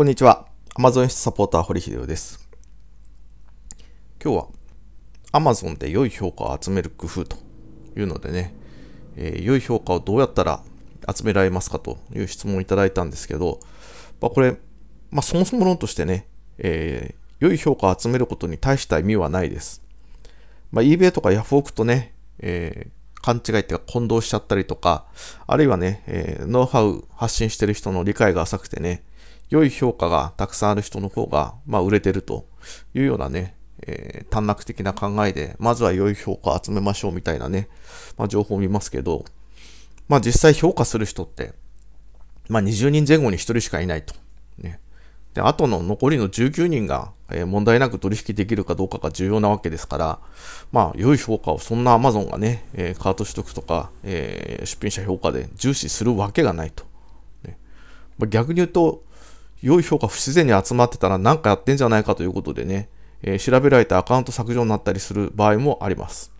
こんにちは。Amazon サポーター、堀秀夫です。今日は Amazon で良い評価を集める工夫というのでね、えー、良い評価をどうやったら集められますかという質問をいただいたんですけど、まあ、これ、まあ、そもそも論としてね、えー、良い評価を集めることに対した意味はないです。まあ、eBay とかヤフオクとね、えー勘違いっていうか混同しちゃったりとか、あるいはね、えー、ノウハウ発信してる人の理解が浅くてね、良い評価がたくさんある人の方が、まあ、売れてるというようなね、えー、短絡的な考えで、まずは良い評価を集めましょうみたいなね、まあ、情報を見ますけど、まあ、実際評価する人って、まあ、20人前後に1人しかいないと。ね、で、あとの残りの19人が、えー、問題なく取引できるかどうかが重要なわけですから、まあ、良い評価をそんな Amazon がね、えー、カート取得とか、えー、出品者評価で重視するわけがないと。ねまあ、逆に言うと、良い評価不自然に集まってたら何かやってんじゃないかということでね、えー、調べられてアカウント削除になったりする場合もあります。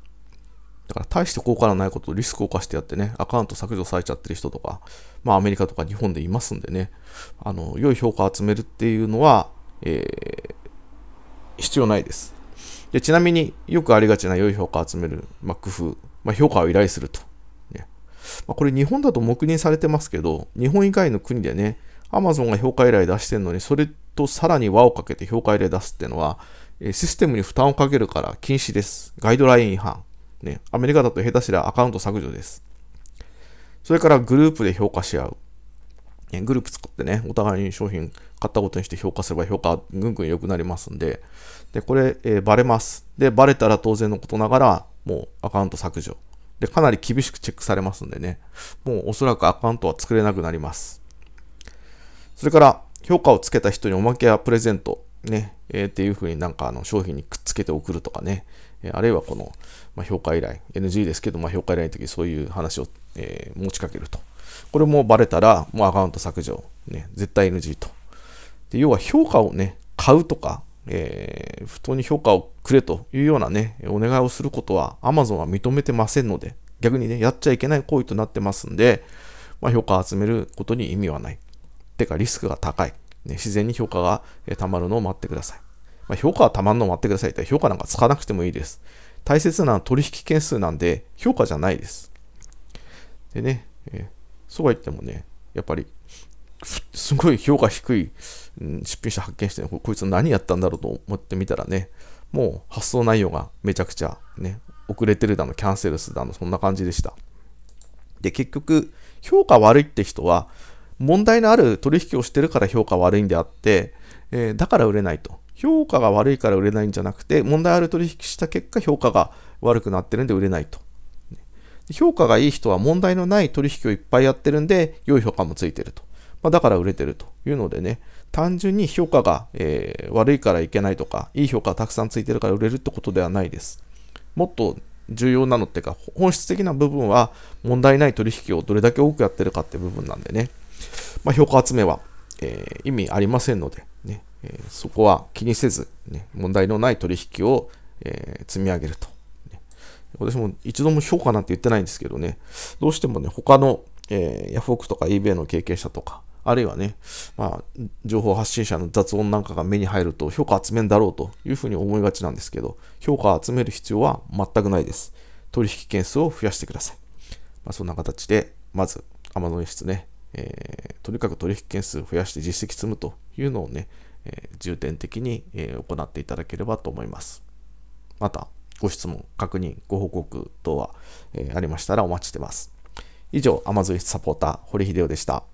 だから大して効果のないことをリスクを冒してやってね、アカウント削除されちゃってる人とか、まあアメリカとか日本でいますんでね、あの、良い評価を集めるっていうのは、えー、必要ないです。でちなみによくありがちな良い評価を集める、まあ、工夫、まあ、評価を依頼すると。ねまあ、これ日本だと黙認されてますけど、日本以外の国でね、アマゾンが評価依頼出してるのに、それとさらに輪をかけて評価依頼出すっていうのは、システムに負担をかけるから禁止です。ガイドライン違反。ね、アメリカだと下手しりゃアカウント削除です。それからグループで評価し合う。ね、グループ作ってね、お互いに商品買ったことにして評価すれば評価ぐんぐん良くなりますんで、で、これ、えー、バレます。で、バレたら当然のことながら、もうアカウント削除。で、かなり厳しくチェックされますんでね、もうおそらくアカウントは作れなくなります。それから、評価をつけた人におまけやプレゼント、ね、えー、っていうふうになんかあの商品にくっつけて送るとかね、えー、あるいはこの、まあ、評価依頼、NG ですけど、まあ、評価依頼の時そういう話を、えー、持ちかけると。これもバレたら、もうアカウント削除、ね、絶対 NG と。で要は評価をね、買うとか、えー、不当に評価をくれというようなね、お願いをすることは Amazon は認めてませんので、逆にね、やっちゃいけない行為となってますんで、まあ、評価を集めることに意味はない。てかリスクが高い。ね、自然に評価が、え溜まるのを待ってください。まあ、評価が溜まるのを待ってくださいって評価なんかつかなくてもいいです。大切なのは取引件数なんで、評価じゃないです。でね、えー、そうは言ってもね、やっぱり、すごい評価低い、うん、出品者発見して、ね、こいつ何やったんだろうと思ってみたらね、もう発送内容がめちゃくちゃね、遅れてるだの、キャンセルするだの、そんな感じでした。で、結局、評価悪いって人は、問題のある取引をしてるから評価悪いんであって、えー、だから売れないと。評価が悪いから売れないんじゃなくて、問題ある取引した結果、評価が悪くなってるんで売れないと。評価がいい人は問題のない取引をいっぱいやってるんで、良い評価もついてると。まあ、だから売れてるというのでね、単純に評価が、えー、悪いからいけないとか、いい評価がたくさんついてるから売れるってことではないです。もっと重要なのっていうか、本質的な部分は問題ない取引をどれだけ多くやってるかって部分なんでね。まあ、評価集めは、えー、意味ありませんのでね、えー、そこは気にせず、ね、問題のない取引を、え積み上げると、ね。私も一度も評価なんて言ってないんですけどね、どうしてもね、他の、えー、ヤフオクとか eBay の経験者とか、あるいはね、まあ、情報発信者の雑音なんかが目に入ると評価集めんだろうというふうに思いがちなんですけど、評価集める必要は全くないです。取引件数を増やしてください。まあ、そんな形で、まず Amazon 出ね、えとにかく取引件数増やして実績積むというのをね、えー、重点的に、えー、行っていただければと思います。また、ご質問、確認、ご報告等は、えー、ありましたらお待ちしてます。以上、Amazon サポーター、堀秀夫でした。